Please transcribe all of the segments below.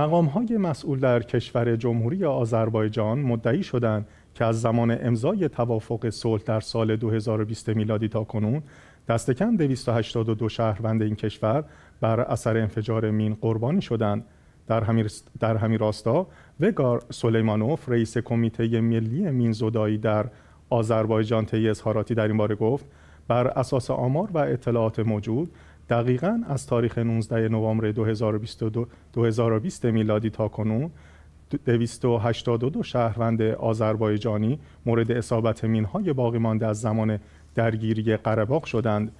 مقام های مسئول در کشور جمهوری آذربایجان مدعی شدند که از زمان امضای توافق صلح در سال 2020 میلادی تا کنون دست کم 282 شهروند این کشور بر اثر انفجار مین قربانی شدند در همین در همی راستا وگار سلیمانوف رئیس کمیته ملی مین زدایی در آذربایجان طی اظهاراتی در این باره گفت بر اساس آمار و اطلاعات موجود دقیقا از تاریخ 19 نوامبر 2022 2020 میلادی تا کنون 282 شهروند آذربایجانی مورد اصابت مینهای باقی مانده از زمان درگیری قرباق شدند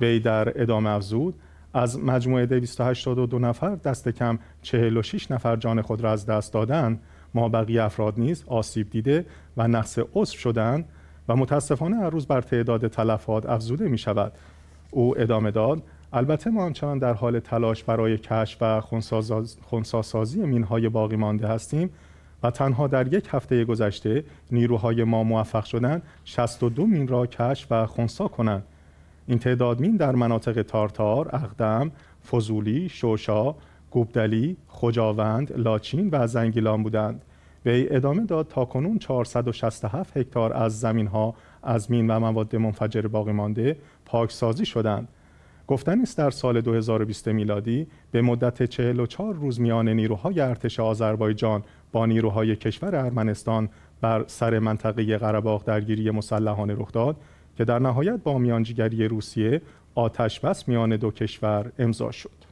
وی در ادامه افزود از مجموعه 282 نفر دست کم 46 نفر جان خود را از دست دادند ما بقیه افراد نیز آسیب دیده و نقص عصب شدند و متاسفانه هر روز بر تعداد تلفات افزوده می شود او ادامه داد البته ما همچنان در حال تلاش برای کشف و خونساسازی مینهای باقی مانده هستیم و تنها در یک هفته گذشته نیروهای ما موفق شدند 62 مین را کشف و خونسا کنند این تعداد مین در مناطق تارتار، اقدم، فضولی، شوشا، گوبدلی، خجاوند، لاچین و زنگیلان بودند. به ادامه داد تا کنون 467 هکتار از زمین ها از مین و مواد منفجر باقی مانده پاکسازی شدند. گفتن است در سال 2020 میلادی به مدت 44 روز میان نیروهای ارتش آذربایجان با نیروهای کشور ارمنستان بر سر منطقه قرباغ درگیری مسلحانه رخ داد که در نهایت با میانجیگری روسیه آتش بس میان دو کشور امضا شد.